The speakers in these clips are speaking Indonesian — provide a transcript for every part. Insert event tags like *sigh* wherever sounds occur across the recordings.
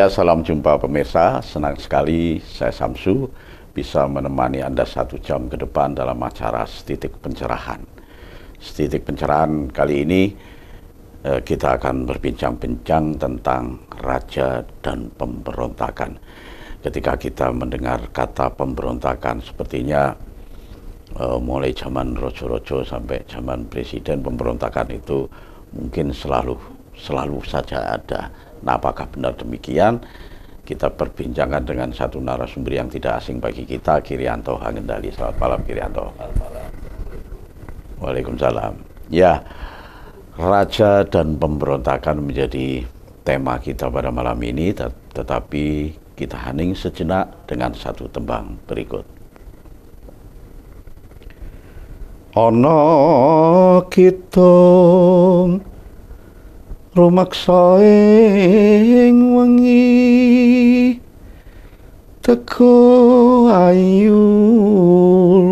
Ya, salam jumpa pemirsa. Senang sekali saya Samsu bisa menemani Anda satu jam ke depan dalam acara Setitik Pencerahan. Setitik Pencerahan kali ini eh, kita akan berbincang-bincang tentang raja dan pemberontakan. Ketika kita mendengar kata pemberontakan, sepertinya eh, mulai zaman rojo-rojo sampai zaman presiden pemberontakan itu mungkin selalu selalu saja ada Nah, apakah benar demikian? Kita perbincangkan dengan satu narasumber yang tidak asing bagi kita, Kirianto Hangendali. Selamat malam, Kirianto. Waalaikumsalam. Ya, raja dan pemberontakan menjadi tema kita pada malam ini, tet tetapi kita hening sejenak dengan satu tembang berikut. Ono kita rumaksa ing wengi teko ayu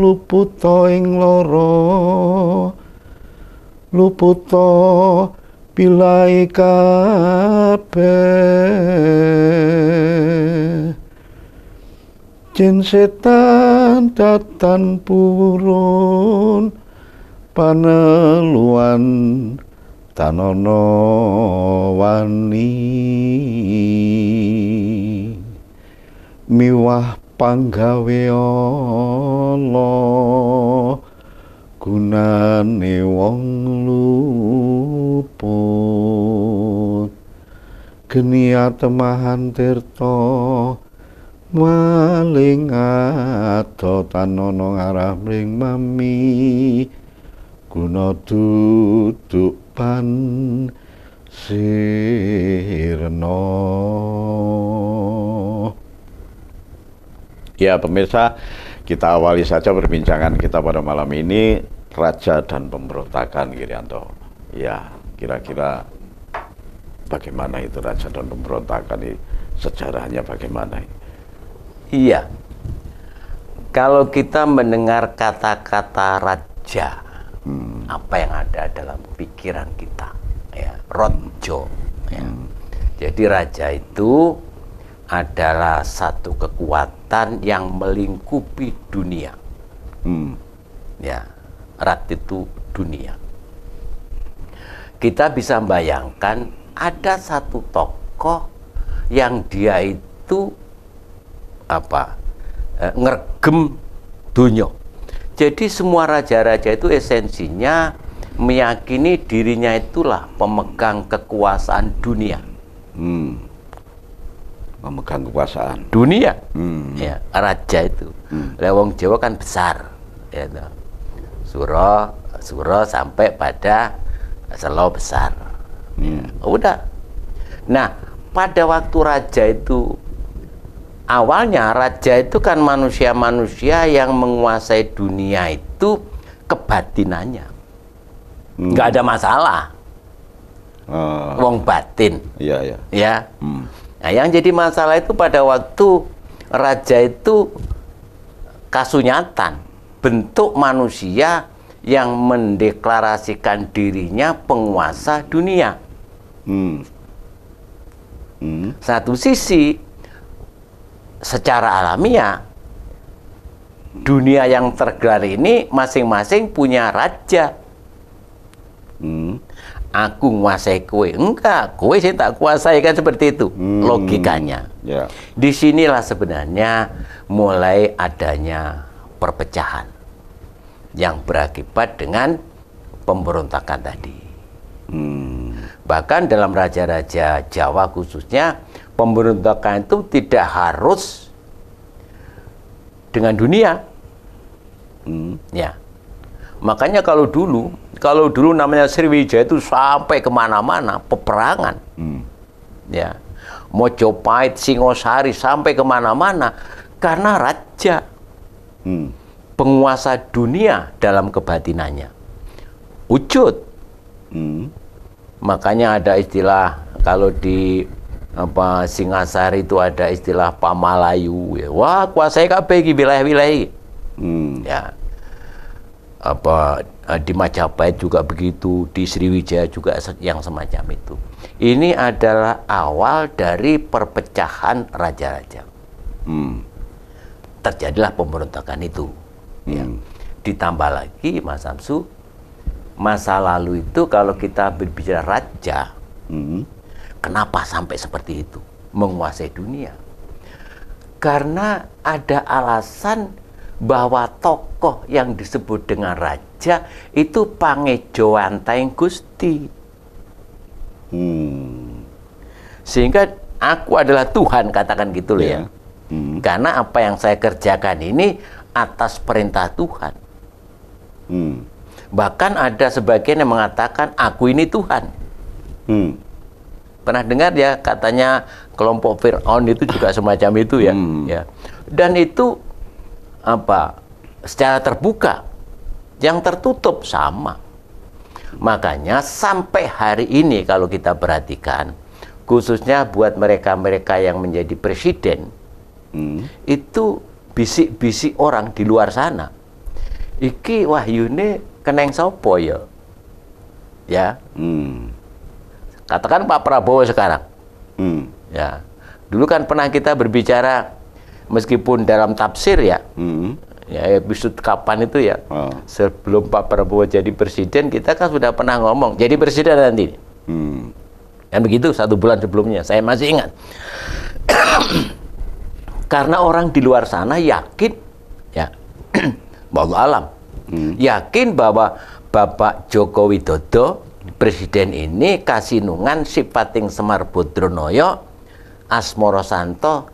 Luputo ing lara luputa pilai jin setan datan purun paneluan tanono wani miwah panggawe Allah gunane wong luput geni atemahan tirta maling tanono ngarah mring mami guna duduk kapan sirno Ya pemirsa, kita awali saja perbincangan kita pada malam ini Raja dan Pemberontakan Girianto. Ya, kira-kira bagaimana itu Raja dan Pemberontakan ini sejarahnya bagaimana? Iya. Kalau kita mendengar kata-kata raja, hmm. apa yang ada dalam pikiran kita ya rojo ya. jadi raja itu adalah satu kekuatan yang melingkupi dunia hmm. ya rat itu dunia kita bisa bayangkan ada satu tokoh yang dia itu apa eh, ngergem dunyo jadi semua raja-raja itu esensinya meyakini dirinya itulah pemegang kekuasaan dunia. Hmm. Memegang kekuasaan dunia. Hmm. Ya, raja itu. Hmm. Lewong Jawa kan besar. Ya, no. Suro, Suro sampai pada Selo besar. Hmm. Ya, udah. Nah, pada waktu raja itu awalnya raja itu kan manusia-manusia yang menguasai dunia itu kebatinannya hmm. nggak ada masalah uh, wong batin iya iya ya hmm. nah yang jadi masalah itu pada waktu raja itu kasunyatan bentuk manusia yang mendeklarasikan dirinya penguasa dunia hmm. Hmm. satu sisi secara alamiah dunia yang tergelar ini masing-masing punya raja. Hmm. Aku menguasai kue, enggak, kue sih tak kuasai kan seperti itu hmm. logikanya. Yeah. sinilah sebenarnya mulai adanya perpecahan yang berakibat dengan pemberontakan tadi. Hmm. Bahkan dalam raja-raja Jawa khususnya, pemberontakan itu tidak harus dengan dunia. Hmm, ya. Makanya kalau dulu, kalau dulu namanya Sriwijaya itu sampai kemana-mana, peperangan. Hmm. Ya. Mojopahit, Singosari, sampai kemana-mana. Karena raja. Hmm. Penguasa dunia dalam kebatinannya. Wujud. Hmm makanya ada istilah kalau di apa Singasari itu ada istilah pamalayu ya. wah kuasai kabeh di wilayah-wilayah hmm. ya apa di Majapahit juga begitu di Sriwijaya juga yang semacam itu ini adalah awal dari perpecahan raja-raja hmm. terjadilah pemberontakan itu ya. hmm. ya. ditambah lagi Mas Samsu masa lalu itu kalau kita berbicara raja, hmm. kenapa sampai seperti itu? Menguasai dunia. Karena ada alasan bahwa tokoh yang disebut dengan raja itu pangejoan taing gusti. Hmm. Sehingga aku adalah Tuhan, katakan gitu loh yeah. ya. Hmm. Karena apa yang saya kerjakan ini atas perintah Tuhan. Hmm Bahkan ada sebagian yang mengatakan aku ini Tuhan. Hmm. Pernah dengar ya katanya kelompok Fir'aun itu juga semacam itu ya. Hmm. ya. Dan itu apa? Secara terbuka, yang tertutup sama. Makanya sampai hari ini kalau kita perhatikan, khususnya buat mereka-mereka yang menjadi presiden, hmm. itu bisik-bisik orang di luar sana. Iki Wahyune keneng sopo ya? Ya. Hmm. Katakan Pak Prabowo sekarang. Hmm. Ya. Dulu kan pernah kita berbicara meskipun dalam tafsir ya. Hmm. Ya episode kapan itu ya? Oh. Sebelum Pak Prabowo jadi presiden kita kan sudah pernah ngomong jadi presiden nanti. Hmm. Dan begitu satu bulan sebelumnya saya masih ingat. Karena orang di luar sana yakin ya bahwa *clears throat* alam Hmm. Yakin bahwa Bapak Joko Widodo presiden ini kasinungan sipating Semar Budronoyo, Asmoro Santo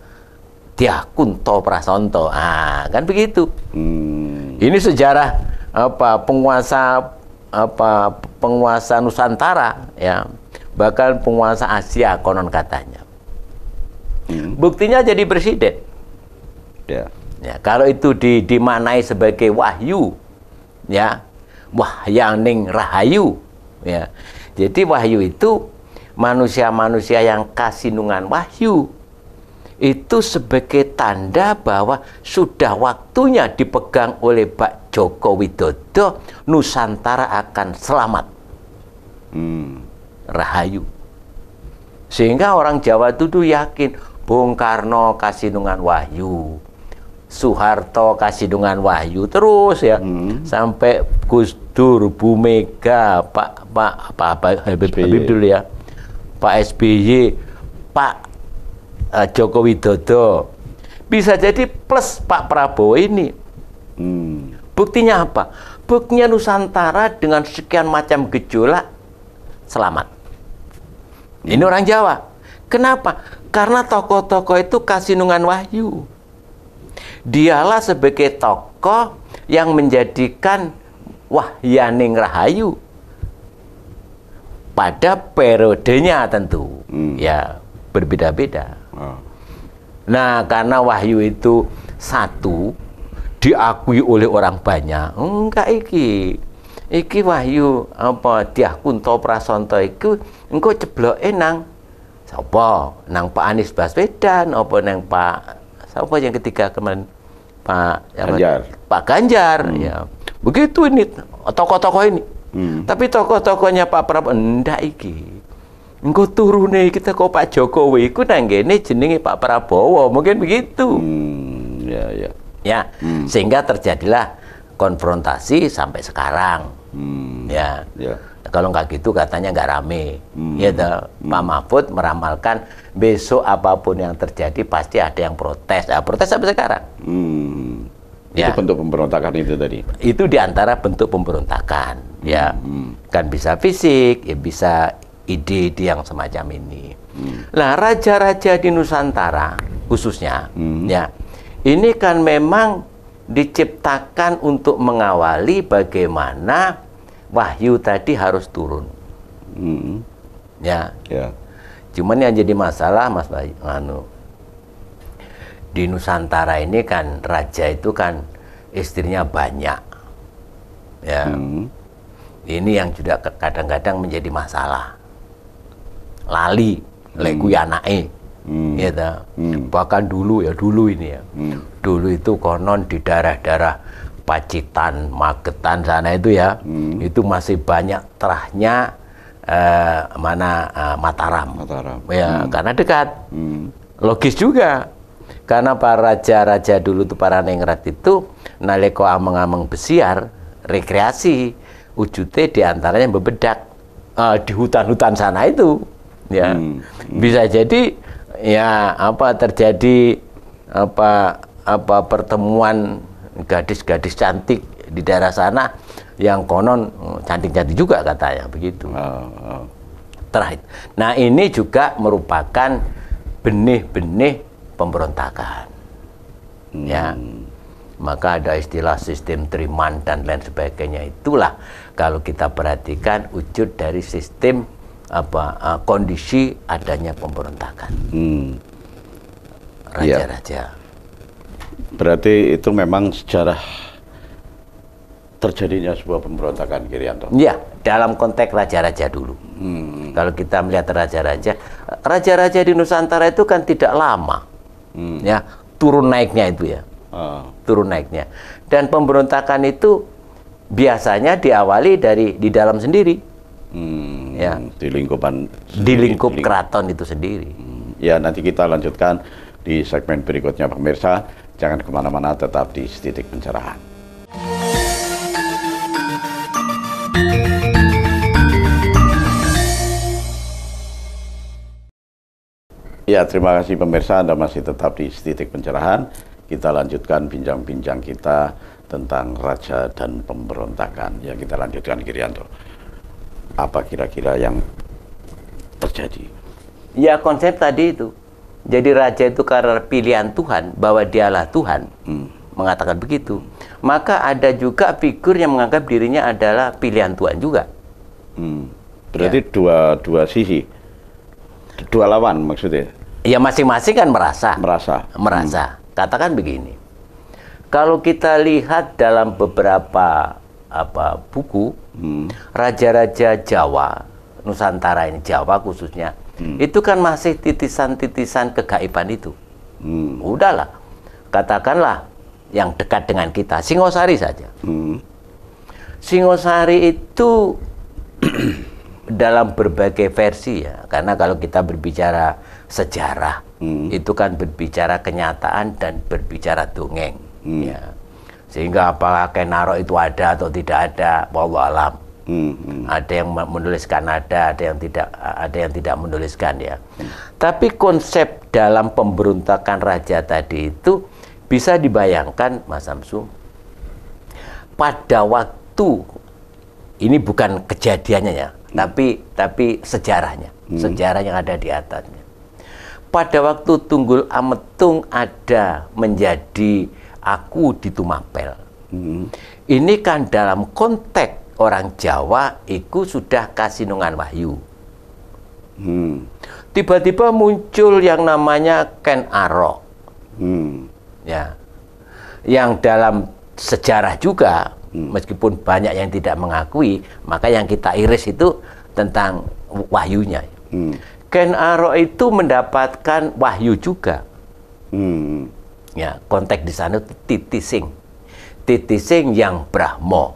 Diakunto Prasanto. Ah, kan begitu. Hmm. Ini sejarah apa penguasa apa penguasa Nusantara ya, bahkan penguasa Asia konon katanya. Hmm. Buktinya jadi presiden. Ya. Ya, kalau itu di, dimanai sebagai wahyu ya yang ning rahayu ya jadi wahyu itu manusia-manusia yang kasinungan wahyu itu sebagai tanda bahwa sudah waktunya dipegang oleh Pak Joko Widodo Nusantara akan selamat hmm. rahayu sehingga orang Jawa itu tuh yakin Bung Karno Kasinungan Wahyu Soeharto Kasidungan Wahyu terus ya hmm. sampai Gus Dur, Bu Mega, Pak Pak apa apa Habib, Habib dulu ya, Pak SBY, Pak uh, Joko Widodo, bisa jadi plus Pak Prabowo ini. Hmm. Buktinya apa? Buktinya Nusantara dengan sekian macam gejolak selamat. Hmm. Ini orang Jawa. Kenapa? Karena tokoh-tokoh itu kasinungan wahyu. Dialah sebagai tokoh yang menjadikan Wahyaning Rahayu pada periodenya tentu hmm. ya berbeda-beda. Hmm. Nah karena wahyu itu satu diakui oleh orang banyak enggak iki iki wahyu apa dia Kunto Prasonto itu engkau ceblok enang sopo nang Pak Anies Baswedan apa nang Pak Siapa yang ketiga kemarin Pak Ganjar. Pak Ganjar hmm. ya. Begitu ini tokoh-tokoh ini. Hmm. Tapi tokoh-tokohnya Pak Prabowo ndak iki. Engko turune kita kok Pak Jokowi iku nang kene jenenge Pak Prabowo, mungkin begitu. Hmm, ya ya. Ya, hmm. sehingga terjadilah konfrontasi sampai sekarang. Hmm, ya. ya kalau nggak gitu katanya nggak rame. Hmm. Ya, toh. Hmm. Pak Mahfud meramalkan besok apapun yang terjadi pasti ada yang protes. Nah, protes sampai sekarang. Hmm. Ya. Itu bentuk pemberontakan itu tadi. Itu diantara bentuk pemberontakan. Hmm. Ya, hmm. kan bisa fisik, ya bisa ide-ide yang semacam ini. Hmm. Nah, raja-raja di Nusantara khususnya, hmm. ya, ini kan memang diciptakan untuk mengawali bagaimana wahyu tadi harus turun. Hmm. Ya. ya. Cuman yang jadi masalah Mas Bayu, anu, di Nusantara ini kan raja itu kan istrinya banyak. Ya. Hmm. Ini yang juga kadang-kadang menjadi masalah. Lali, hmm. leku anake. Hmm. Ya Hmm. Bahkan dulu ya, dulu ini ya. Hmm. Dulu itu konon di daerah-daerah Pacitan, Magetan sana itu ya, hmm. itu masih banyak terahnya eh, mana eh, Mataram. Mataram. Ya, hmm. karena dekat. Hmm. Logis juga. Karena para raja-raja dulu tuh para ningrat itu naleko ameng-ameng besiar rekreasi ujute diantaranya bebedak uh, eh, di hutan-hutan sana itu ya hmm. hmm. bisa jadi ya apa terjadi apa apa pertemuan gadis-gadis cantik di daerah sana yang konon oh, cantik-cantik juga katanya begitu. Oh, oh. Terakhir. Nah ini juga merupakan benih-benih pemberontakan. Hmm. Ya. Maka ada istilah sistem triman dan lain sebagainya itulah kalau kita perhatikan wujud dari sistem apa eh, kondisi adanya pemberontakan. Hmm. Ya. Raja-raja. Yeah Berarti itu memang sejarah terjadinya sebuah pemberontakan Kirianto. Iya, dalam konteks raja-raja dulu. Hmm. Kalau kita melihat raja-raja, raja-raja di Nusantara itu kan tidak lama. Hmm. Ya, turun naiknya itu ya. Uh. Turun naiknya. Dan pemberontakan itu biasanya diawali dari di dalam sendiri. Hmm. Ya, di lingkupan sendiri, di lingkup keraton itu sendiri. Hmm. Ya, nanti kita lanjutkan di segmen berikutnya pemirsa. Jangan kemana-mana, tetap di titik pencerahan. Ya, terima kasih pemirsa Anda masih tetap di titik pencerahan. Kita lanjutkan bincang-bincang kita tentang raja dan pemberontakan. Ya, kita lanjutkan Kirianto. Apa kira-kira yang terjadi? Ya, konsep tadi itu jadi raja itu karena pilihan Tuhan bahwa dialah Tuhan hmm. mengatakan begitu. Maka ada juga figur yang menganggap dirinya adalah pilihan Tuhan juga. Hmm. Berarti ya. dua dua sisi, dua lawan maksudnya. Ya masing-masing kan merasa. Merasa. Merasa. Hmm. Katakan begini. Kalau kita lihat dalam beberapa apa buku hmm. raja-raja hmm. Raja -raja Jawa Nusantara ini Jawa khususnya hmm. itu kan masih titisan-titisan kegaiban itu. Hmm. Udahlah, katakanlah yang dekat dengan kita, Singosari saja. Hmm. Singosari itu *clears throat* dalam berbagai versi ya, karena kalau kita berbicara sejarah, hmm. itu kan berbicara kenyataan dan berbicara dongeng. Hmm. Ya. Sehingga apakah Kenaro itu ada atau tidak ada, wallah alam. Hmm, hmm. Ada yang menuliskan ada, ada yang tidak, ada yang tidak menuliskan ya. Hmm. Tapi konsep dalam pemberontakan raja tadi itu bisa dibayangkan, Mas Samsung, pada waktu ini bukan kejadiannya ya, hmm. tapi tapi sejarahnya, hmm. sejarah yang ada di atasnya. Pada waktu Tunggul Ametung ada menjadi aku di Tumapel. Hmm. Ini kan dalam konteks orang Jawa itu sudah kasinungan wahyu. tiba hmm. Tiba-tiba muncul yang namanya Ken Arok. Hmm. Ya. Yang dalam sejarah juga hmm. meskipun banyak yang tidak mengakui, maka yang kita iris itu tentang wahyunya. Hmm. Ken Arok itu mendapatkan wahyu juga. Hmm. Ya, konteks di sana Titising. Titising yang Brahmo.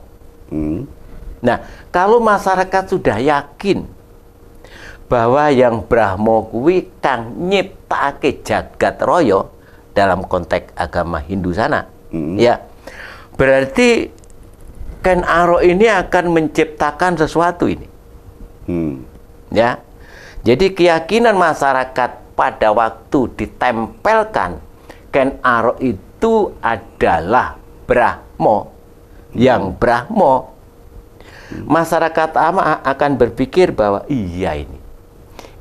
Hmm Nah, kalau masyarakat sudah yakin bahwa yang Brahmo kuwi kang nyiptake jagat royo dalam konteks agama Hindu sana, hmm. ya berarti Ken Aro ini akan menciptakan sesuatu ini, hmm. ya. Jadi keyakinan masyarakat pada waktu ditempelkan Ken Aro itu adalah Brahmo, yang hmm. Brahmo masyarakat ama akan berpikir bahwa iya ini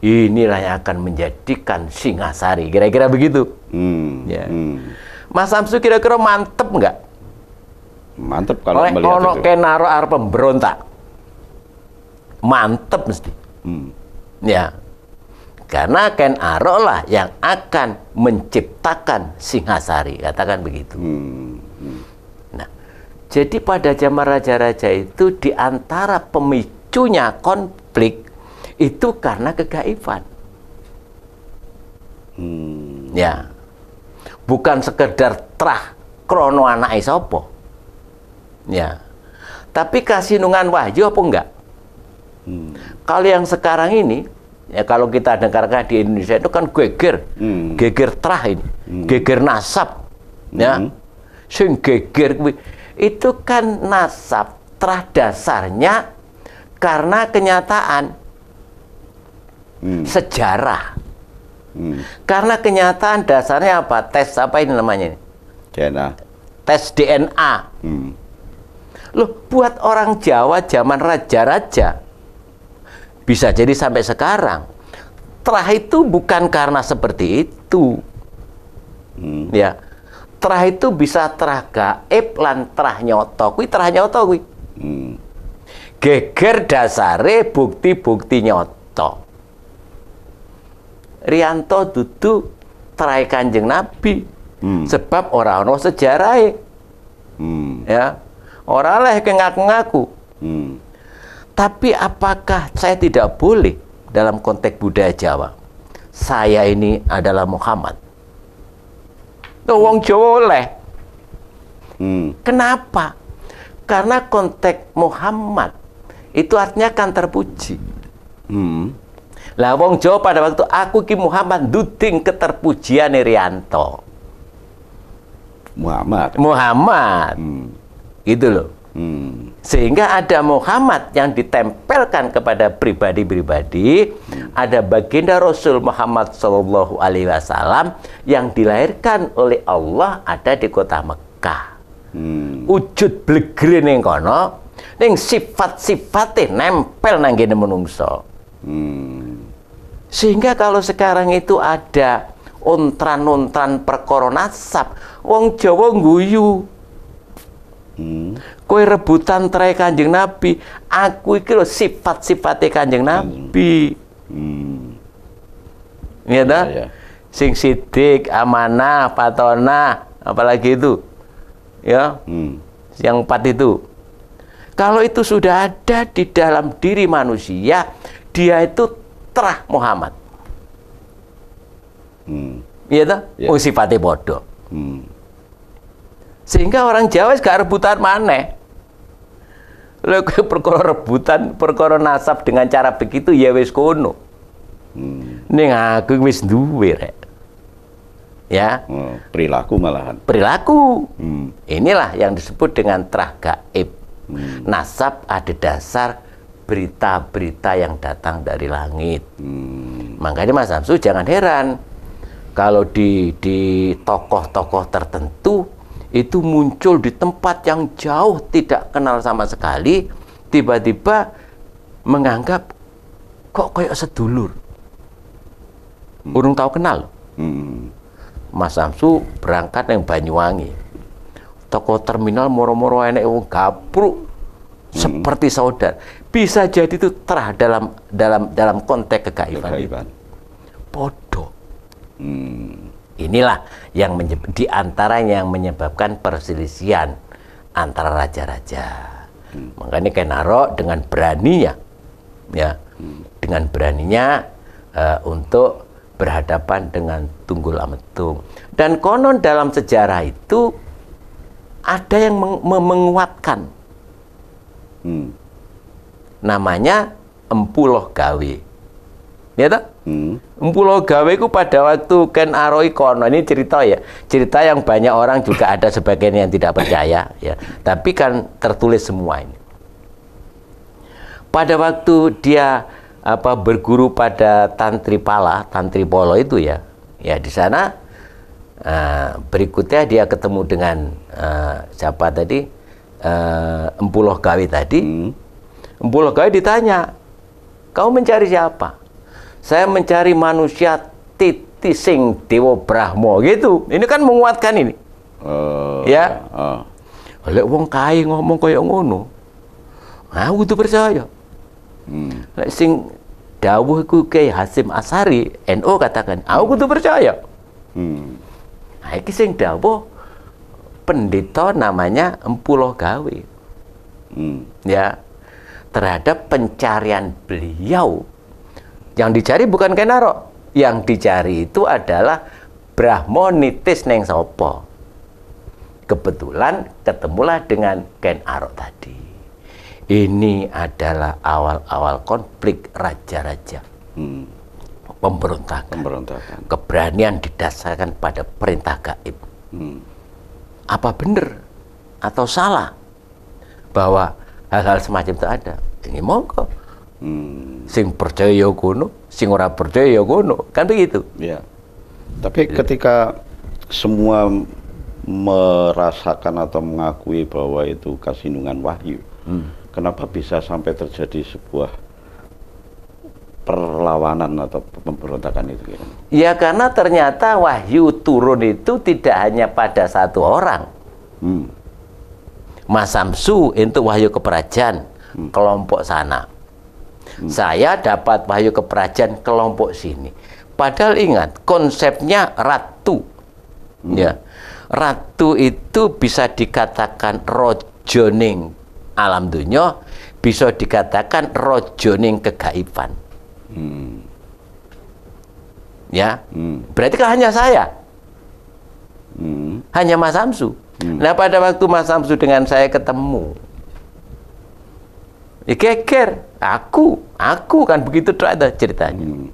inilah yang akan menjadikan Singasari kira-kira begitu hmm. Ya. Hmm. Mas Samsu kira-kira mantep nggak mantep kalau Oleh melihat itu kenaro ar pemberontak mantep mesti hmm. ya karena Ken Arok yang akan menciptakan Singhasari katakan begitu hmm. Jadi pada zaman raja-raja itu di antara pemicunya konflik itu karena kegaiban. Hmm. Ya. Bukan sekedar trah krono anak isopo. Ya. Tapi kasinungan wahyu apa enggak? Hmm. Kalau yang sekarang ini ya kalau kita dengarkan di Indonesia itu kan geger, hmm. geger terakhir, ini, hmm. geger nasab, ya. hmm. ya, sing geger itu kan nasab terah dasarnya karena kenyataan hmm. sejarah. Hmm. Karena kenyataan dasarnya apa? Tes apa ini namanya? DNA. Tes DNA. Hmm. Loh, buat orang Jawa zaman raja-raja bisa jadi sampai sekarang. Terah itu bukan karena seperti itu. Hmm. Ya, Terah itu bisa terah gaib lan terah nyoto. Kuwi terah nyoto kuwi. Hmm. Geger dasare bukti-bukti nyoto. Rianto dudu terai Kanjeng Nabi. Hmm. Sebab orang orang sejarah Hmm. Ya. orang leh ngaku-ngaku. Hmm. Tapi apakah saya tidak boleh dalam konteks budaya Jawa? Saya ini adalah Muhammad Tuh wong Jawa oleh. Hmm. Kenapa? Karena konteks Muhammad itu artinya kan terpuji. Hmm. Lah wong Jawa pada waktu aku ki Muhammad duding keterpujian Rianto. Muhammad. Muhammad. Hmm. Gitu loh. Hmm. Sehingga ada Muhammad yang ditempelkan kepada pribadi-pribadi, ada baginda Rasul Muhammad Shallallahu Alaihi Wasallam yang dilahirkan oleh Allah ada di kota Mekah. Hmm. Wujud blegre kono, ning sifat sifatnya nempel nang gini menungso. Hmm. Sehingga kalau sekarang itu ada untran-untran perkoronasap, wong Jawa guyu. Hmm. Kue rebutan trai kanjeng Nabi. Aku iki lho sifat-sifatnya kanjeng Nabi. Hmm. Ya, dah? Ya, iya. Sing sidik, amanah, patona, apalagi itu. Ya. Hmm. Yang empat itu. Kalau itu sudah ada di dalam diri manusia, dia itu terah Muhammad. Hmm. Iya dah, ya. Oh, sifatnya bodoh. Hmm. Sehingga orang Jawa sekarang rebutan maneh. Lalu perkara rebutan, perkara nasab dengan cara begitu ya wis kono. Hmm. Ning aku wis duwe rek. Ya. Hmm, perilaku malahan. Perilaku. Hmm. Inilah yang disebut dengan terah gaib. Hmm. Nasab ada dasar berita-berita yang datang dari langit. Hmm. Makanya Mas Samsu jangan heran kalau di tokoh-tokoh tertentu itu muncul di tempat yang jauh tidak kenal sama sekali tiba-tiba menganggap kok kayak sedulur hmm. urung tahu kenal hmm. Mas Samsu berangkat yang Banyuwangi toko terminal moro-moro enek wong gabruk hmm. seperti saudara bisa jadi itu terah dalam dalam dalam konteks kegaibatan bodoh hmm. Inilah yang di antaranya yang menyebabkan perselisihan antara raja-raja. Hmm. Makanya Kenaro dengan beraninya ya, hmm. dengan beraninya uh, untuk berhadapan dengan Tunggul Ametung. Dan konon dalam sejarah itu ada yang meng menguatkan. Hmm. Namanya Empuloh Gawi. Ya toh? Hmm. Pulau Gawe itu pada waktu Ken Aroi Kono ini cerita ya, cerita yang banyak orang juga ada sebagian yang tidak percaya ya. Tapi kan tertulis semua ini. Pada waktu dia apa berguru pada Tantri Pala, Tantri Polo itu ya, ya di sana uh, berikutnya dia ketemu dengan uh, siapa tadi uh, Empuloh Gawe tadi. Hmm. Empuloh Gawe ditanya, kau mencari siapa? Saya mencari manusia titising sing Dewa Brahma gitu. Ini kan menguatkan ini. Uh, ya. Uh. Lek wong kae ngomong kaya ngono. Aku tuh percaya. Hmm. sing dawuh ku Hasim Asari, NO katakan, aku tuh percaya. Hmm. Nah, iki sing dawuh pendeta namanya Empuloh Gawe. Hmm. Ya. Terhadap pencarian beliau yang dicari bukan Kenarok, yang dicari itu adalah Brahmonitis neng sopo. Kebetulan ketemulah dengan Ken Arok tadi. Ini adalah awal-awal konflik raja-raja. Hmm. Pemberontakan. Pemberontakan. Keberanian didasarkan pada perintah gaib. Hmm. Apa benar atau salah bahwa hal-hal semacam itu ada? Ini monggo Hmm. Sing percaya ya kuno, sing ora percaya ya kuno, Kan begitu. Ya. Tapi ya. ketika semua merasakan atau mengakui bahwa itu kasinungan wahyu, hmm. kenapa bisa sampai terjadi sebuah perlawanan atau pemberontakan itu? Ya karena ternyata wahyu turun itu tidak hanya pada satu orang. Hmm. Mas Samsu itu wahyu keperajaan hmm. kelompok sana. Hmm. Saya dapat wahyu keprajan kelompok sini. Padahal ingat, konsepnya ratu. Hmm. Ya. Ratu itu bisa dikatakan rojoning alam dunia, bisa dikatakan rojoning kegaiban. Hmm. Ya. Hmm. Berarti kan hanya saya. Hmm. Hanya Mas Samsu. Hmm. Nah, pada waktu Mas Samsu dengan saya ketemu, Ya keker, aku, aku kan begitu ada ceritanya. Hmm.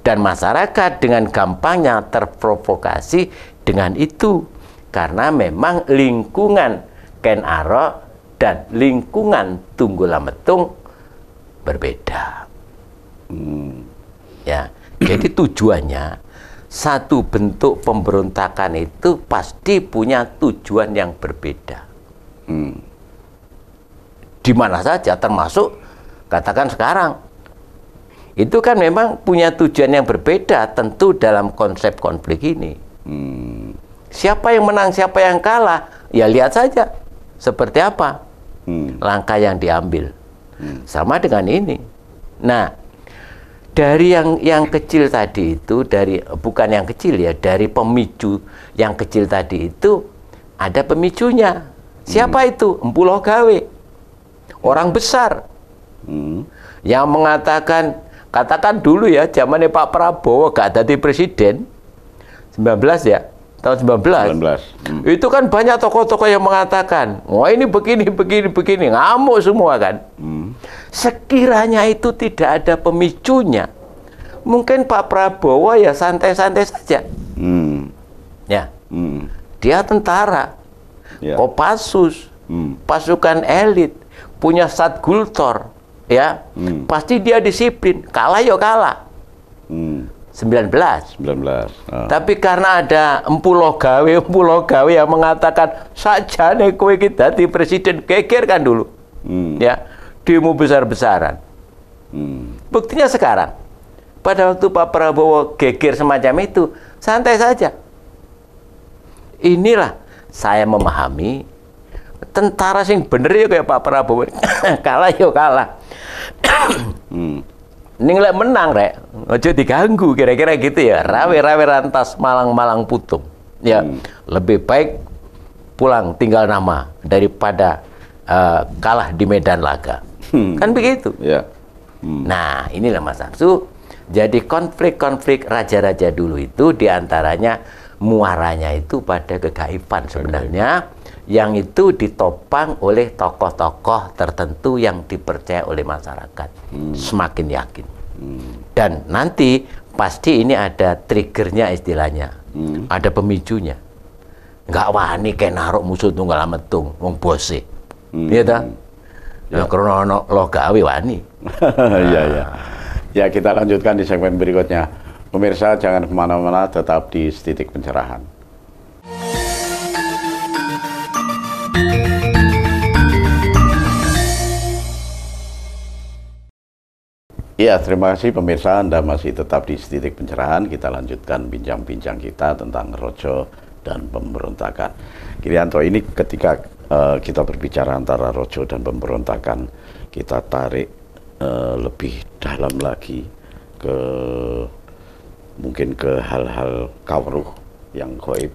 Dan masyarakat dengan gampangnya terprovokasi dengan itu karena memang lingkungan Ken Arok dan lingkungan Tunggu Lametung berbeda. Hmm. Ya, jadi *clears throat* tujuannya satu bentuk pemberontakan itu pasti punya tujuan yang berbeda. Hmm di mana saja termasuk katakan sekarang itu kan memang punya tujuan yang berbeda tentu dalam konsep konflik ini. Hmm. Siapa yang menang, siapa yang kalah, ya lihat saja seperti apa hmm. langkah yang diambil. Hmm. Sama dengan ini. Nah, dari yang yang kecil tadi itu dari bukan yang kecil ya, dari pemicu yang kecil tadi itu ada pemicunya. Siapa hmm. itu? Empuloh Gawe orang besar hmm. yang mengatakan katakan dulu ya zamannya Pak Prabowo gak ada di presiden 19 ya tahun 19, 19. Hmm. itu kan banyak tokoh-tokoh yang mengatakan wah ini begini begini begini ngamuk semua kan hmm. sekiranya itu tidak ada pemicunya mungkin Pak Prabowo ya santai-santai saja hmm. ya hmm. dia tentara yeah. Kopassus, hmm. pasukan elit, punya satgultor ya hmm. pasti dia disiplin kalah yo ya kalah hmm. 19 19 oh. tapi karena ada empu gawe empu gawe yang mengatakan saja nih kue kita di presiden keker kan dulu hmm. ya demo besar-besaran hmm. buktinya sekarang pada waktu Pak Prabowo geger semacam itu santai saja inilah saya memahami tentara sing bener ya kayak Pak Prabowo *laughs* kalah yo ya kalah *coughs* hmm. menang rek, ojo diganggu kira-kira gitu ya. Rawe-rawe rantas malang-malang putung. Ya, hmm. lebih baik pulang tinggal nama daripada uh, kalah di medan laga. Hmm. Kan begitu. Ya. Hmm. Nah, inilah Mas Arsu. Jadi konflik-konflik raja-raja dulu itu diantaranya muaranya itu pada kegaiban sebenarnya. Kegaipan yang itu ditopang oleh tokoh-tokoh tertentu yang dipercaya oleh masyarakat hmm. semakin yakin hmm. dan nanti pasti ini ada triggernya istilahnya hmm. ada pemicunya nggak wah ini kayak naruh musuh tunggal ametung wong bose hmm. Iya ya. ya. karena ono lo gawe wani *laughs* ya ya ya kita lanjutkan di segmen berikutnya pemirsa jangan kemana-mana tetap di titik pencerahan Ya, terima kasih pemirsa Anda masih tetap di titik pencerahan. Kita lanjutkan bincang-bincang kita tentang rojo dan pemberontakan. Kirianto ini ketika uh, kita berbicara antara rojo dan pemberontakan, kita tarik uh, lebih dalam lagi ke mungkin ke hal-hal kawruh yang goib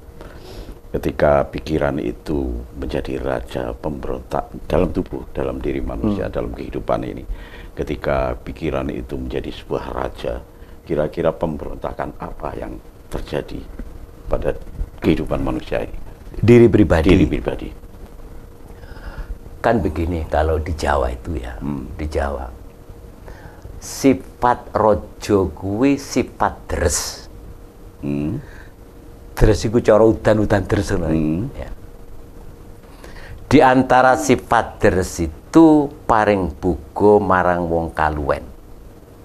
ketika pikiran itu menjadi raja pemberontak dalam tubuh, dalam diri manusia, hmm. dalam kehidupan ini. Ketika pikiran itu menjadi sebuah raja, kira-kira pemberontakan apa yang terjadi pada kehidupan manusia ini? Diri pribadi. Diri pribadi. Kan begini, kalau di Jawa itu ya, hmm. di Jawa, sifat rojo kuwi sifat deres. Hmm deres iku cara udan-udan deres hmm. ya. Di antara sifat deres itu paring bugo marang wong kaluwen.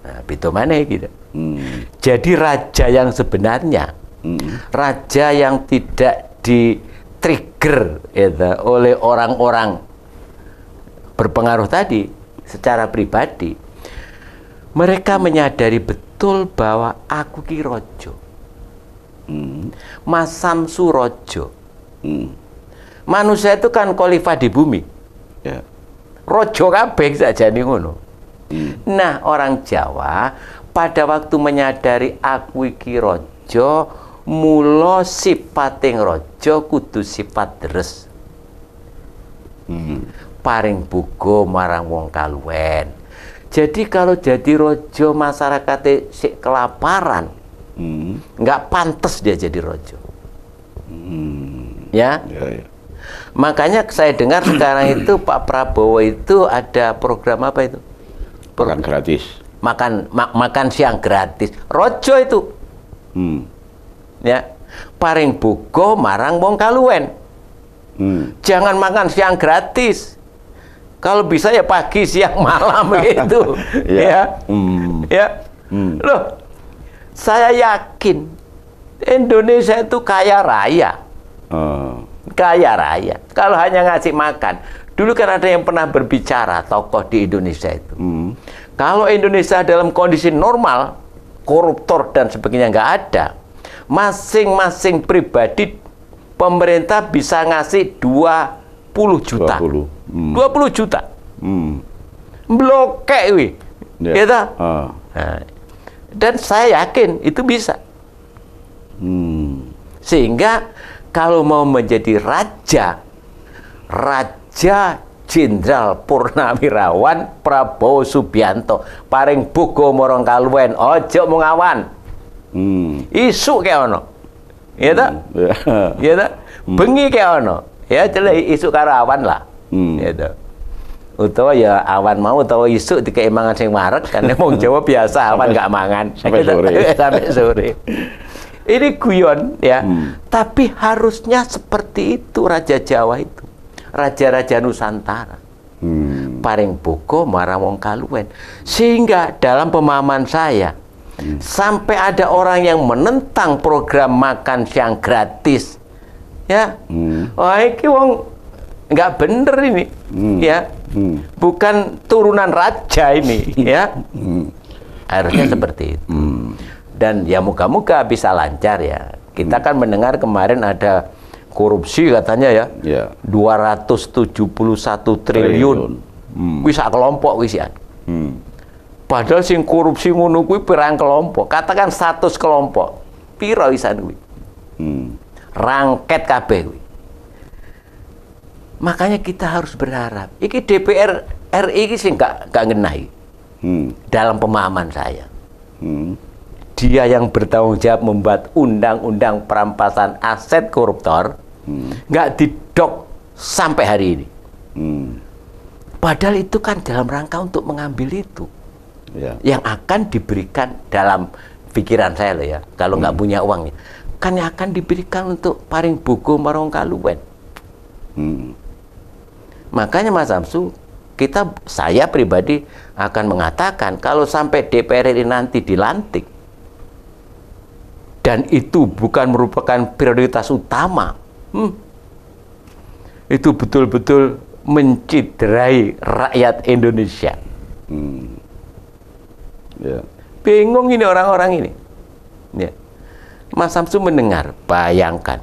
Nah, beda mana gitu. Hmm. Jadi raja yang sebenarnya, hmm. raja yang tidak di trigger itu ya oleh orang-orang berpengaruh tadi secara pribadi, mereka menyadari betul bahwa aku ki rojo hmm. masam surojo hmm. manusia itu kan khalifah di bumi yeah. rojo kabeh saja nih ngono hmm. nah orang Jawa pada waktu menyadari aku iki rojo mulo sipating rojo kudu sifat deres hmm. paring bugo marang wong kaluwen jadi kalau jadi rojo masyarakat si kelaparan hmm. pantas dia jadi rojo. Hmm. Ya? Ya, ya, makanya saya dengar *clears throat* sekarang itu Pak Prabowo itu ada program apa itu? Program. makan gratis. Makan ma makan siang gratis. Rojo itu. Hmm. Ya, paring buko marang wong kaluen. Hmm. Jangan makan siang gratis. Kalau bisa ya pagi, siang, malam *laughs* gitu. ya. Ya. Hmm. ya. Hmm. Loh, saya yakin Indonesia itu kaya raya. Hmm. Kaya raya. Kalau hanya ngasih makan. Dulu kan ada yang pernah berbicara tokoh di Indonesia itu. Hmm. Kalau Indonesia dalam kondisi normal, koruptor dan sebagainya nggak ada, masing-masing pribadi pemerintah bisa ngasih 20 juta. 20, hmm. 20 juta. Hmm. Blokek, wih. Yeah. Gitu? Uh. Nah, dan saya yakin itu bisa. Hmm. Sehingga kalau mau menjadi raja, raja Jenderal Purnawirawan Prabowo Subianto paring buku morong kaluen ojo mengawan hmm. isu kayak ono ya tak ya tak bengi kayak ono ya jadi isu karawan lah hmm. ya tak utawa ya awan mau utawa isuk di keimangan sing wareg kan *laughs* wong Jawa biasa awan nggak mangan sampai sore *laughs* sampai sore ini guyon ya hmm. tapi harusnya seperti itu raja Jawa itu raja-raja Nusantara hmm. paring boko marang wong kaluen sehingga dalam pemahaman saya hmm. sampai ada orang yang menentang program makan siang gratis ya hmm. wah iki wong nggak bener ini hmm. ya hmm. bukan turunan raja ini hmm. ya hmm. harusnya seperti itu hmm. dan ya muka-muka bisa lancar ya kita hmm. kan mendengar kemarin ada korupsi katanya ya yeah. 271 triliun, triliun. Hmm. kelompok wisian ya. hmm. padahal sing korupsi ngunukui perang pirang kelompok katakan status kelompok piro wisan hmm. rangket kabeh Makanya kita harus berharap. Iki DPR RI ini sih nggak nggak ngenai. Hmm. Dalam pemahaman saya, hmm. dia yang bertanggung jawab membuat undang-undang perampasan aset koruptor hmm. nggak hmm. didok sampai hari ini. Hmm. Padahal itu kan dalam rangka untuk mengambil itu ya. yang akan diberikan dalam pikiran saya loh ya. Kalau nggak hmm. punya uangnya, kan yang akan diberikan untuk paring buku marongkaluwen. Hmm. Makanya Mas Samsu, kita saya pribadi akan mengatakan kalau sampai DPR ini nanti dilantik dan itu bukan merupakan prioritas utama, hmm, itu betul-betul menciderai rakyat Indonesia. Hmm. Yeah. Bingung ini orang-orang ini. Yeah. Mas Samsu mendengar, bayangkan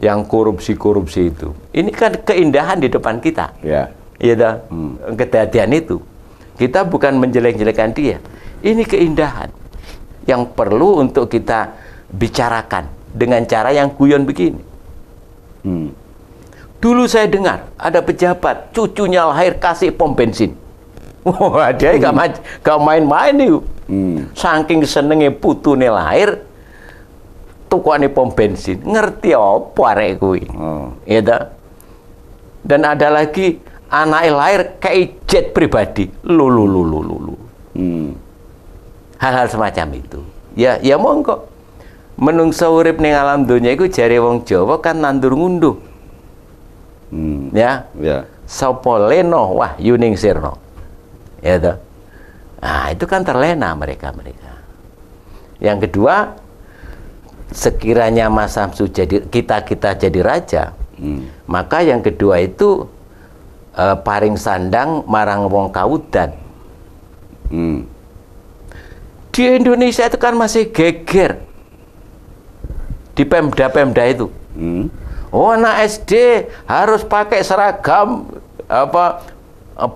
yang korupsi-korupsi itu. Ini kan keindahan di depan kita. Ya. Iya dah. Hmm. Ketatian itu. Kita bukan menjelek-jelekan dia. Ini keindahan yang perlu untuk kita bicarakan dengan cara yang guyon begini. Hmm. Dulu saya dengar ada pejabat cucunya lahir kasih pom bensin. Wah, dia hmm. main, main nih. Hmm. Saking senengnya putune lahir, tukokne pom bensin ngerti apa arek kuwi hmm. ya ta dan ada lagi anak lahir kayak jet pribadi lulu lulu lulu hal hmm. hal-hal semacam itu ya ya monggo menungso urip ning alam dunia iku jari wong Jawa kan nandur ngunduh hmm. ya ya sapa leno wah yuning sirno ya ta nah itu kan terlena mereka mereka yang kedua sekiranya Mas Samsu jadi kita kita jadi raja, hmm. maka yang kedua itu e, paring sandang marang wong kaudan. Hmm. Di Indonesia itu kan masih geger di pemda-pemda itu. Hmm. Oh anak SD harus pakai seragam apa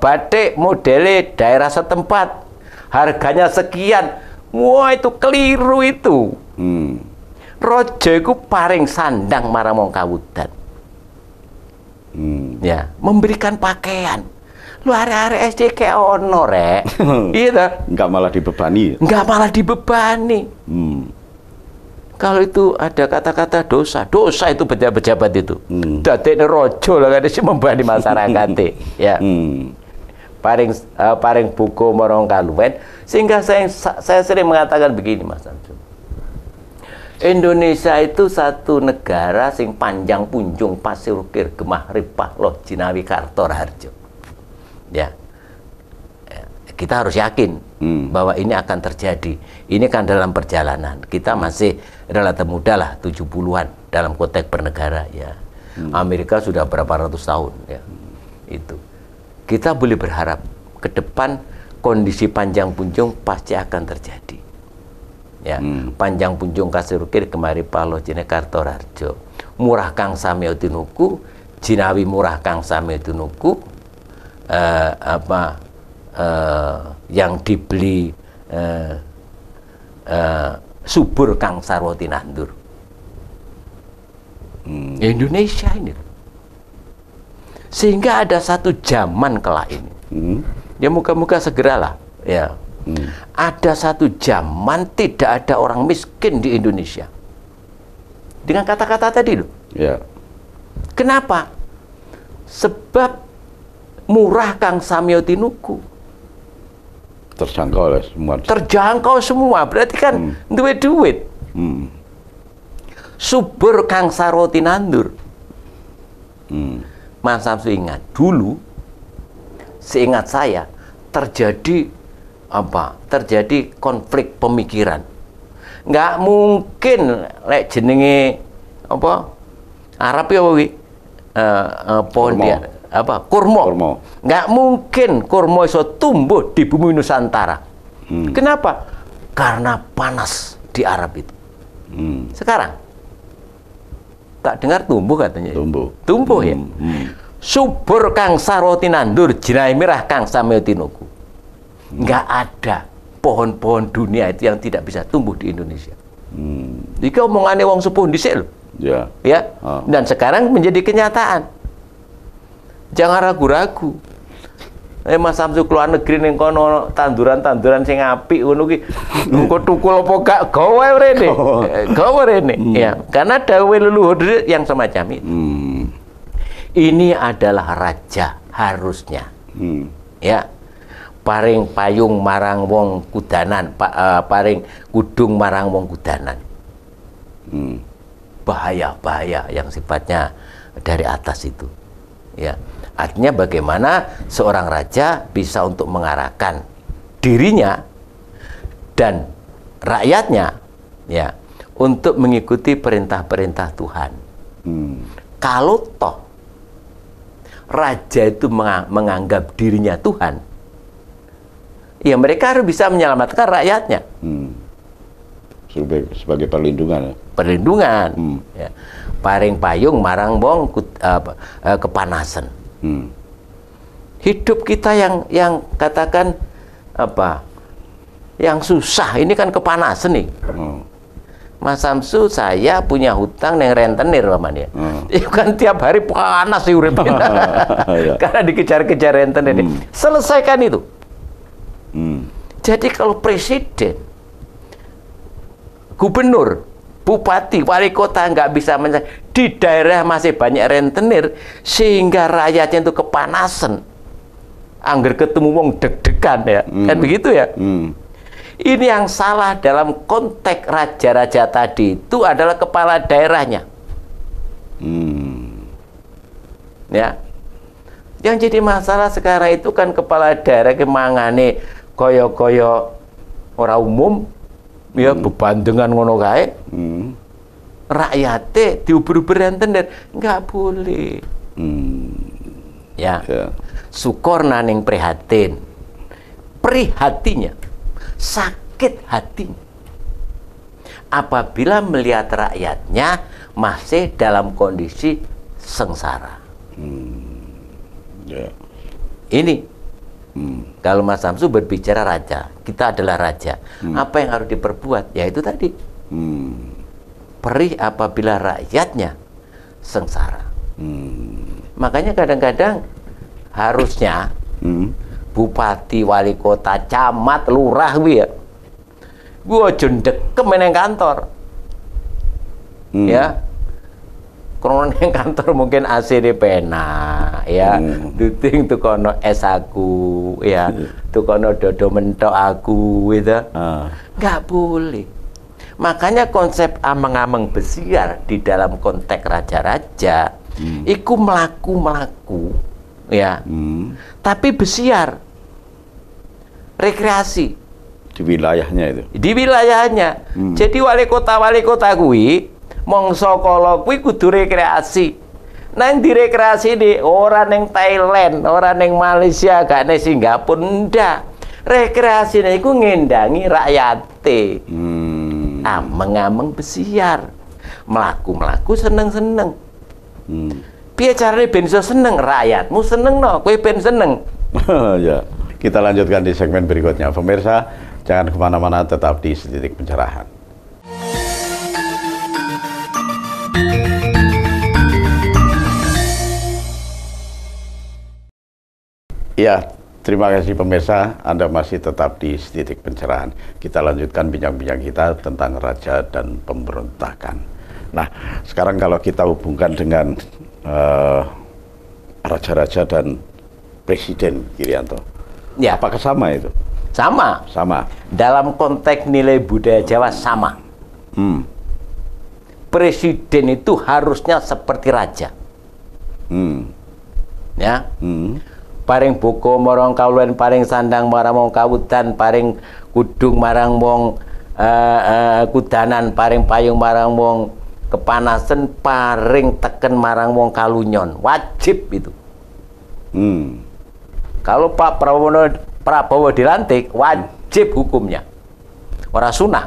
batik modele daerah setempat harganya sekian. Wah itu keliru itu. Hmm rojo itu paring sandang marang wong kawudan. Hmm. Ya, memberikan pakaian. Lu hari-hari SD kayak ono, Rek. *laughs* iya ta? Enggak malah dibebani. Enggak ya? malah dibebani. Hmm. Kalau itu ada kata-kata dosa, dosa itu pejabat-pejabat itu. Hmm. Dadekne rojo lah kan membebani masyarakat *laughs* ya. Hmm. Paring uh, paring buku morong kaluwen sehingga saya saya sering mengatakan begini Mas Anjo Indonesia itu satu negara sing panjang punjung pasir ukir gemah ripah loh jinawi kartor harjo. Ya. Kita harus yakin hmm. bahwa ini akan terjadi. Ini kan dalam perjalanan. Kita masih relatif muda lah 70-an dalam konteks bernegara ya. Hmm. Amerika sudah berapa ratus tahun ya. Itu. Kita boleh berharap ke depan kondisi panjang punjung pasti akan terjadi ya hmm. panjang punjung kasirukir kemari palo jine kartorarjo murah kang sami tinuku jinawi murah kang sami tinuku uh, eh, apa uh, yang dibeli uh, uh, subur kang sarwati nandur hmm. Indonesia ini sehingga ada satu zaman kelain ini hmm. ya muka-muka segeralah ya ada satu zaman tidak ada orang miskin di Indonesia. Dengan kata-kata tadi loh. Ya. Kenapa? Sebab murah Kang Samyo Tinuku. Terjangkau oleh semua. Terjangkau semua. Berarti kan hmm. duit-duit. Hmm. Subur Kang Saroti Nandur. Hmm. Mas Samsu ingat, dulu seingat saya terjadi apa terjadi konflik pemikiran nggak mungkin lek jenenge apa Arab ya eh uh, uh, pohon dia apa kurma nggak mungkin kurma iso tumbuh di bumi Nusantara hmm. kenapa karena panas di Arab itu hmm. sekarang tak dengar tumbuh katanya tumbuh tumbuh hmm. ya hmm. hmm. subur kang sarotinandur jinai merah kang sameotinoku nggak ada pohon-pohon dunia itu yang tidak bisa tumbuh di Indonesia. Hmm. Jadi omongannya wong sepuh di loh. Ya. ya? Oh. Dan sekarang menjadi kenyataan. Jangan ragu-ragu. Eh Mas Samsu keluar negeri ning kono tanduran-tanduran sing apik ngono ki. Engko tukul apa gak gawe rene. *laughs* Oh. Eh, gawe rene. Hmm. Ya, karena ada leluhur yang semacam itu. Hmm. Ini adalah raja harusnya. Hmm. Ya, paring payung marang wong kudanan pa, uh, paring kudung marang wong kudanan hmm. bahaya bahaya yang sifatnya dari atas itu ya artinya bagaimana seorang raja bisa untuk mengarahkan dirinya dan rakyatnya ya untuk mengikuti perintah-perintah Tuhan hmm. kalau toh raja itu menganggap dirinya Tuhan ya mereka harus bisa menyelamatkan rakyatnya. Hmm. Sebagai, sebagai perlindungan ya? Perlindungan. Hmm. Ya. Paring payung, marang bong, kut, uh, uh, kepanasan. Hmm. Hidup kita yang yang katakan apa? Yang susah ini kan kepanasan nih. Hmm. Mas Samsu saya punya hutang yang rentenir Pak ya. Hmm. *laughs* Itu kan tiap hari panas sih *laughs* iya. *laughs* Karena dikejar-kejar rentenir. Hmm. Selesaikan itu. Hmm. Jadi kalau presiden, gubernur, bupati, wali kota nggak bisa mencari. Di daerah masih banyak rentenir, sehingga rakyatnya itu kepanasan. Angger ketemu wong deg-degan ya, hmm. kan begitu ya. Hmm. Ini yang salah dalam konteks raja-raja tadi itu adalah kepala daerahnya. Hmm. Ya, yang jadi masalah sekarang itu kan kepala daerah kemangane kaya-kaya orang umum ya hmm. ya bebandengan ngono kae. Hmm. Rakyate diuber-uber enten nggak boleh. Hmm. Ya. Yeah. Sukor naning prihatin. Prihatinya sakit hati Apabila melihat rakyatnya masih dalam kondisi sengsara. Hmm. Yeah. Ini Hmm. Kalau Mas Samsu berbicara raja, kita adalah raja. Hmm. Apa yang harus diperbuat? Ya itu tadi. Hmm. Perih apabila rakyatnya sengsara. Hmm. Makanya kadang-kadang harusnya hmm. bupati, wali kota, camat, lurah gue ya. Gue jendek ke kantor. Hmm. Ya, krono yang kantor mungkin AC di pena ya hmm. duting tukono es aku ya hmm. tukono dodo mentok aku gitu uh. nggak boleh makanya konsep amang-amang besiar di dalam konteks raja-raja hmm. iku melaku melaku ya hmm. tapi besiar rekreasi di wilayahnya itu di wilayahnya hmm. jadi wali kota wali kota gue mongso kalau kudu rekreasi. Nang direkreasi di orang neng Thailand, orang neng Malaysia, gak neng Singapura ndak. Rekreasi niku ngendangi rakyat. Hmm. Ameng-ameng besiar. Melaku-melaku seneng-seneng. Hmm. Piye carane ben seneng rakyatmu seneng no, kue ben seneng. *laughs* ya. Kita lanjutkan di segmen berikutnya. Pemirsa, jangan kemana-mana, tetap di setitik pencerahan. Ya, terima kasih pemirsa. Anda masih tetap di titik pencerahan. Kita lanjutkan bincang-bincang kita tentang raja dan pemberontakan. Nah, sekarang kalau kita hubungkan dengan eh, raja-raja uh, dan presiden Kirianto, ya. apakah sama itu? Sama. Sama. Dalam konteks nilai budaya Jawa sama. Hmm. Presiden itu harusnya seperti raja. Hmm. Ya. Hmm paring buku marang kawulan paring sandang marang wong kawudan paring kudung marang wong uh, uh, kudanan paring payung marang wong kepanasan paring teken marang wong kalunyon wajib itu hmm. kalau Pak Prabowo Prabowo dilantik wajib hukumnya orang sunnah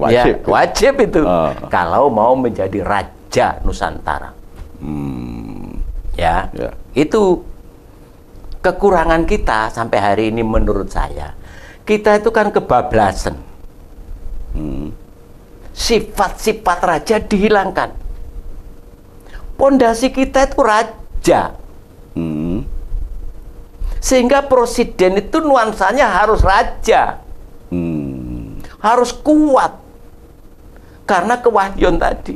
wajib ya, wajib itu uh. kalau mau menjadi raja Nusantara hmm. ya, ya itu kekurangan kita sampai hari ini menurut saya kita itu kan kebablasan sifat hmm. sifat-sifat raja dihilangkan pondasi kita itu raja hmm. sehingga presiden itu nuansanya harus raja hmm. harus kuat karena kewahyuan tadi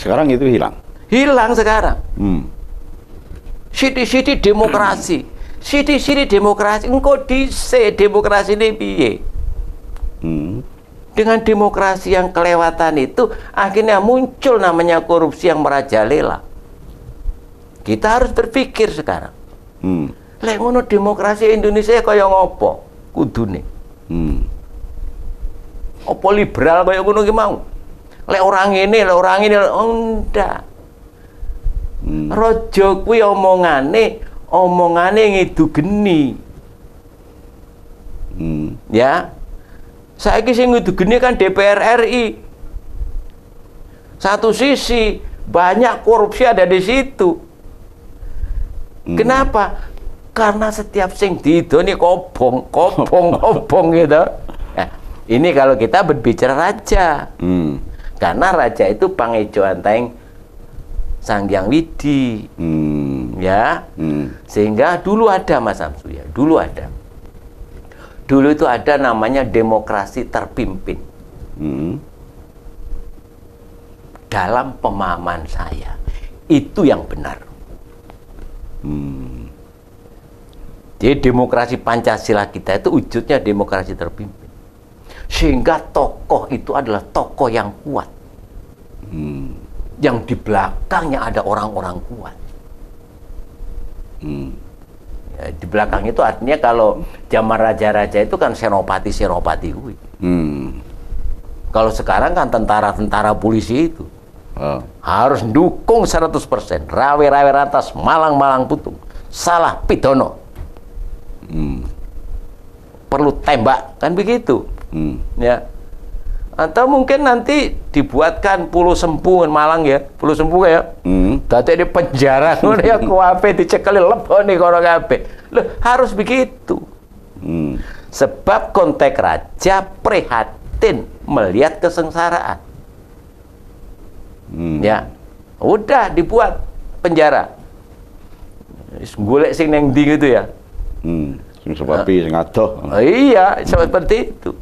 sekarang itu hilang hilang sekarang hmm Siti-siti demokrasi. Hmm. Siti-siti demokrasi. Engkau dice demokrasi ini piye? Hmm. Dengan demokrasi yang kelewatan itu, akhirnya muncul namanya korupsi yang merajalela. Kita harus berpikir sekarang. Hmm. Lek demokrasi Indonesia kaya ngopo? Kudune. Hmm. Apa liberal kaya ngono ki mau? Lek orang ini, lek orang ini, enggak. Oh, Hmm. Raja kuwi omongane omongane ngidu geni. Hmm. Ya. Saiki sing ngidu geni kan DPR RI. Satu sisi banyak korupsi ada di situ. Hmm. Kenapa? Karena setiap sing nih kobong, kobong, *laughs* kobong gitu. Ya. ini kalau kita berbicara raja. Hmm. Karena raja itu pangejoan taing Sanghyang Widi, hmm. ya, hmm. sehingga dulu ada Mas Samsu ya, dulu ada. Dulu itu ada namanya demokrasi terpimpin. Hmm. Dalam pemahaman saya, itu yang benar. Hmm. Jadi demokrasi Pancasila kita itu wujudnya demokrasi terpimpin, sehingga tokoh itu adalah tokoh yang kuat. Hmm yang di belakangnya ada orang-orang kuat. Hmm. Ya, di belakang itu artinya kalau zaman raja-raja itu kan senopati-senopati Hmm. Kalau sekarang kan tentara-tentara polisi itu oh. harus dukung 100%. Rawe-rawe ratas, malang-malang putung. Salah pidono. Hmm. Perlu tembak, kan begitu. Hmm. Ya, atau mungkin nanti dibuatkan pulau sempungan Malang ya, pulau sempu ya. Hmm. Tadi di penjara *laughs* ya, nih ya kuape dicekali lebo nih kalau kabeh. Loh, harus begitu. Hmm. Sebab konteks raja prihatin melihat kesengsaraan. Hmm. Ya. Udah dibuat penjara. gulek sing neng di itu ya. Hmm. Sing sepapi, sing Iya, seperti itu.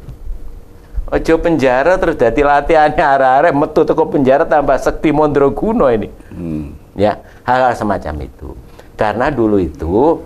Ojo penjara terus jadi latihannya arah-arah metu toko penjara tambah sekti mondroguno ini. Hmm. Ya, hal-hal semacam itu. Karena dulu itu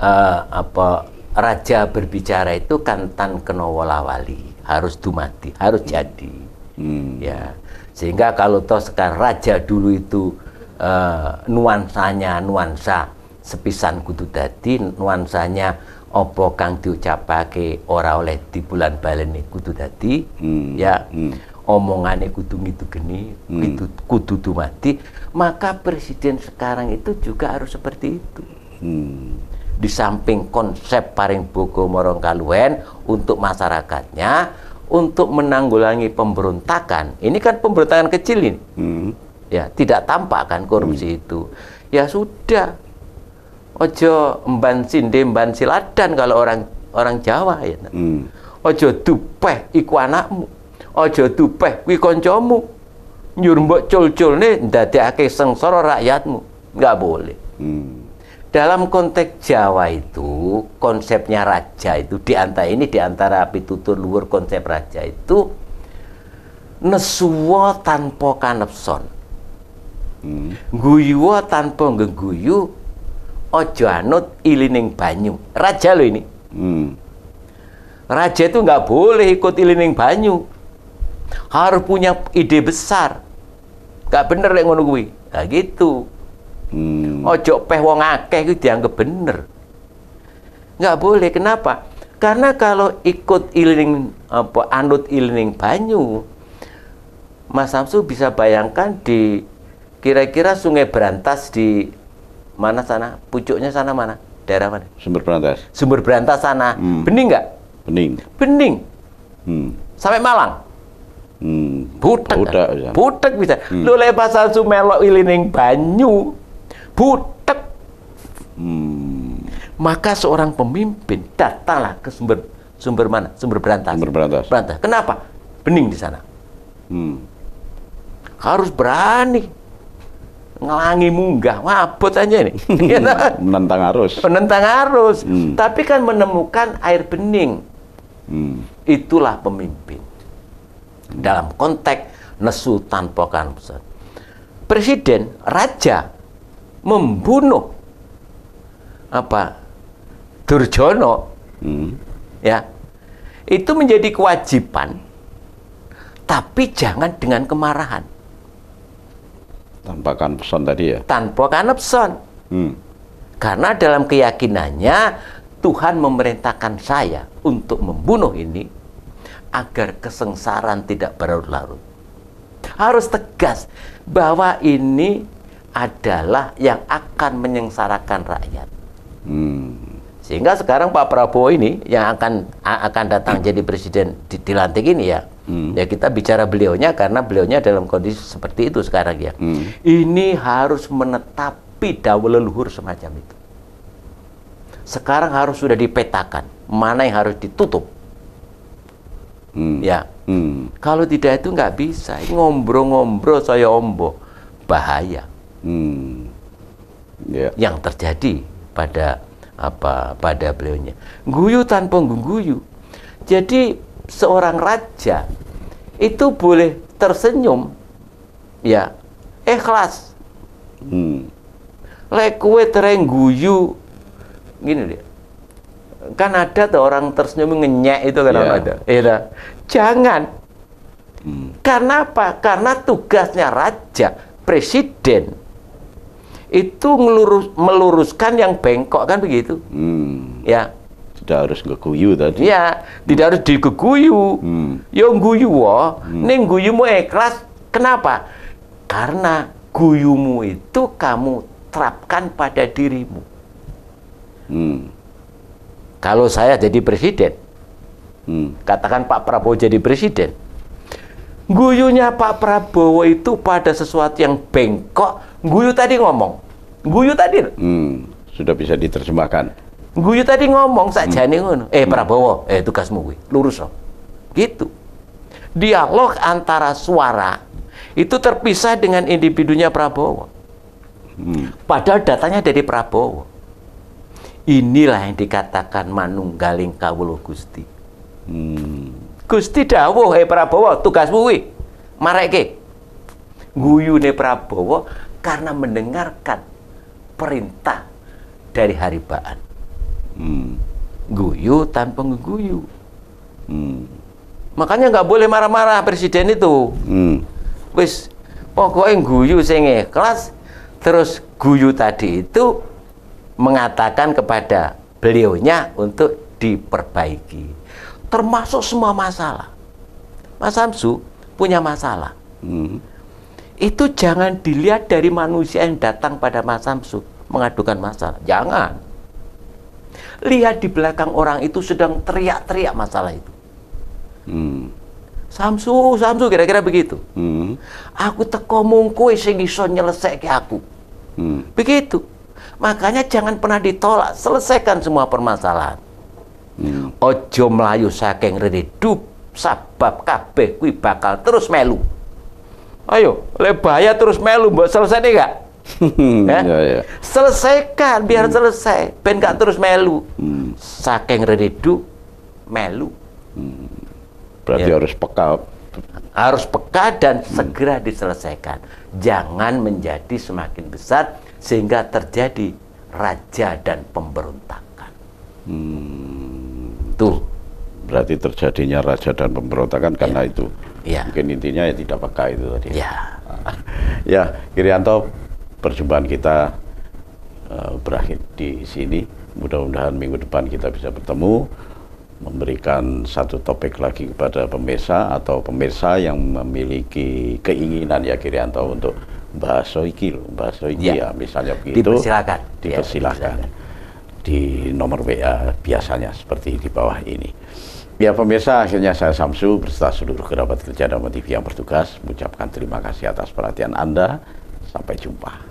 uh, apa raja berbicara itu kantan kenowolawali harus dumati, harus jadi. Hmm. Ya. Sehingga kalau toh sekarang raja dulu itu uh, nuansanya nuansa sepisan kudu dadi, nuansanya apa kang diucapake ora oleh di bulan balene kudu dadi hmm. ya hmm. omongane kudu itu geni hmm. kudu kudu mati maka presiden sekarang itu juga harus seperti itu hmm. di samping konsep paring buku morong kaluen untuk masyarakatnya untuk menanggulangi pemberontakan ini kan pemberontakan kecil ini hmm. ya tidak tampak kan korupsi hmm. itu ya sudah ojo mban sinde mban siladan kalau orang orang Jawa ya. Hmm. Ojo dupeh iku anakmu. Ojo dupeh kuwi kancamu. Nyur mbok cul-culne ndadekake sengsara rakyatmu. Enggak boleh. Hmm. Dalam konteks Jawa itu, konsepnya raja itu di antara ini di antara pitutur luar konsep raja itu nesuwa tanpa kanepson. Hmm. Guyuwa tanpa ngeguyu, ojo anut ilining banyu. Raja lo ini. Hmm. Raja itu nggak boleh ikut ilining banyu. Harus punya ide besar. Nggak bener yang ngono gue, Nah gitu. Hmm. Ojo peh wong akeh itu dianggap bener. Nggak boleh. Kenapa? Karena kalau ikut ilining apa anut ilining banyu, Mas Samsu bisa bayangkan di kira-kira Sungai Berantas di Mana sana? Pucuknya sana mana? Daerah mana? Sumber Berantas. Sumber Berantas sana. Hmm. Bening nggak? Bening. Bening. Hmm. Sampai Malang. Hmm. Butek. Butek, kan? butek bisa. Hmm. Lu lepasan sumelok ilining banyu. Butek. Hmm. Maka seorang pemimpin datanglah ke sumber sumber mana? Sumber berantas. Sumber berantas. Berantas. Kenapa? Bening di sana. Hmm. Harus berani ngelangi munggah, wabut aja ini. *laughs* Iya kan? Menentang arus. Menentang arus. Hmm. Tapi kan menemukan air bening. Hmm. Itulah pemimpin. Dalam konteks nesu tanpa kan. Presiden, raja, membunuh apa Durjono. Hmm. Ya. Itu menjadi kewajiban. Tapi jangan dengan kemarahan. Tanpa kan pesan tadi ya? Tanpa kan pesan. Hmm. Karena dalam keyakinannya Tuhan memerintahkan saya untuk membunuh ini agar kesengsaraan tidak berlarut-larut. Harus tegas bahwa ini adalah yang akan menyengsarakan rakyat. Hmm. Sehingga sekarang Pak Prabowo ini yang akan akan datang jadi presiden di, dilantik ini ya, Hmm. Ya kita bicara beliaunya karena beliaunya dalam kondisi seperti itu sekarang ya. Hmm. Ini harus menetapi dawa leluhur semacam itu. Sekarang harus sudah dipetakan mana yang harus ditutup. Hmm. Ya. Hmm. Kalau tidak itu nggak bisa. Ngombro-ngombro saya ombo bahaya. Hmm. Yeah. Yang terjadi pada apa pada beliaunya. Guyu tanpa guyu. Jadi seorang raja itu boleh tersenyum ya ikhlas hmm. lekwe terengguyu gini dia kan ada tuh orang tersenyum ngenyek itu kan yeah. ada ya jangan hmm. karena apa karena tugasnya raja presiden itu melurus, meluruskan yang bengkok kan begitu hmm. ya tidak harus ngeguyu tadi. Iya, tidak harus digeguyu. Hmm. Yo ya, guyu wo, hmm. ning guyumu ikhlas. Kenapa? Karena guyumu itu kamu terapkan pada dirimu. Hmm. Kalau saya jadi presiden, hmm. katakan Pak Prabowo jadi presiden, guyunya Pak Prabowo itu pada sesuatu yang bengkok. Guyu tadi ngomong, guyu tadi. Hmm. Sudah bisa diterjemahkan Guyu tadi ngomong sakjane hmm. ngono. Eh Prabowo, eh tugasmu kuwi, lurus loh. Gitu. Dialog antara suara itu terpisah dengan individunya Prabowo. Hmm. Padahal datanya dari Prabowo. Inilah yang dikatakan manunggaling kawula Gusti. Hmm. Gusti dawuh, eh Prabowo, tugasmu kuwi mareke." Guyune Prabowo karena mendengarkan perintah dari Haribaan. Hmm. Guyu tanpa ngeguyu. Hmm. Makanya nggak boleh marah-marah presiden itu. Hmm. Wis pokoknya guyu sing ikhlas terus guyu tadi itu mengatakan kepada beliaunya untuk diperbaiki. Termasuk semua masalah. Mas Samsu punya masalah. Hmm. Itu jangan dilihat dari manusia yang datang pada Mas Samsu mengadukan masalah. Jangan lihat di belakang orang itu sedang teriak-teriak masalah itu. Hmm. Samsu, Samsu kira-kira begitu. Hmm. Aku teko mung kowe sing iso aku. Hmm. Begitu. Makanya jangan pernah ditolak, selesaikan semua permasalahan. Hmm. Ojo melayu saking redup sabab kabeh kuwi bakal terus melu. Ayo, lebaya terus melu mbok selesai nih gak? Hmm, ya? ya, ya. Selesaikan, biar hmm. selesai. Ben gak terus melu. Hmm. Saking redu melu. Hmm. Berarti ya. harus peka. Harus peka dan hmm. segera diselesaikan. Jangan menjadi semakin besar sehingga terjadi raja dan pemberontakan. Hmm. Tuh. Berarti terjadinya raja dan pemberontakan karena ya. itu. Ya. Mungkin intinya ya tidak peka itu tadi. Ya. *laughs* ya, Kirianto perjumpaan kita uh, berakhir di sini. Mudah-mudahan minggu depan kita bisa bertemu memberikan satu topik lagi kepada pemirsa atau pemirsa yang memiliki keinginan ya Kirianto untuk bahas iki loh, bahas iki ya. ya misalnya begitu. Dipersilakan. Ya, dipersilakan. Ya, Di nomor WA biasanya seperti di bawah ini. Ya pemirsa, akhirnya saya Samsu berserta seluruh kerabat kerja dan TV yang bertugas mengucapkan terima kasih atas perhatian Anda. Sampai jumpa.